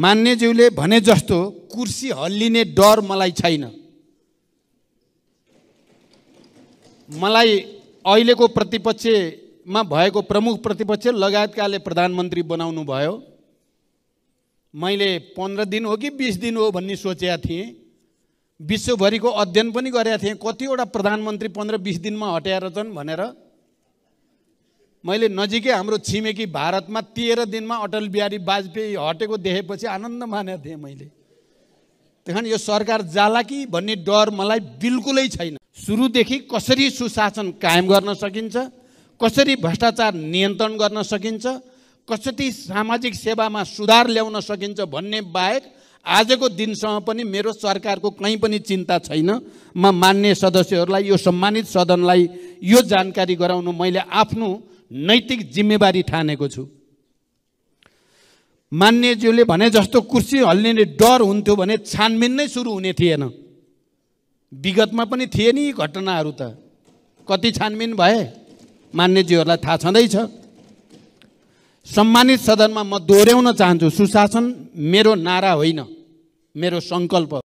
मान्यज्यूले भने जस्तो कुर्सी हल्लिने डर मलाई छैन मलाई अहिलेको प्रतिपक्षमा भएको प्रमुख प्रतिपक्ष लगायतकाले प्रधानमन्त्री बनाउनु भयो मैले पन्ध्र दिन हो कि बिस दिन हो भन्ने सोचेका थिएँ विश्वभरिको अध्ययन पनि गरेका थिएँ कतिवटा प्रधानमन्त्री पन्ध्र बिस दिनमा हट्याएर छन् भनेर मैले नजिकै हाम्रो छिमेकी भारतमा तेह्र दिनमा अटल बिहारी वाजपेयी हटेको देखेपछि आनन्द मानेको थिएँ मैले त्यहाँ यो सरकार जाला कि भन्ने डर मलाई बिल्कुलै छैन सुरुदेखि कसरी सुशासन कायम गर्न सकिन्छ कसरी भ्रष्टाचार नियन्त्रण गर्न सकिन्छ कसरी सामाजिक सेवामा सुधार ल्याउन सकिन्छ भन्ने बाहेक आजको दिनसम्म पनि मेरो सरकारको कहीँ पनि चिन्ता छैन म मान्य सदस्यहरूलाई यो सम्मानित सदनलाई यो जानकारी गराउनु मैले आफ्नो नैतिक जिम्मेवारी ठानेको छु मान्यज्यूले भने जस्तो कुर्सी हल्लिने डर हुन्थ्यो भने छानबिन नै सुरु हुने थिएन विगतमा पनि थिए नि घटनाहरू त कति छानबिन भए मान्यज्यूहरूलाई थाहा छँदैछ सम्मानित सदनमा म दोहोऱ्याउन चाहन्छु सुशासन मेरो नारा होइन मेरो सङ्कल्प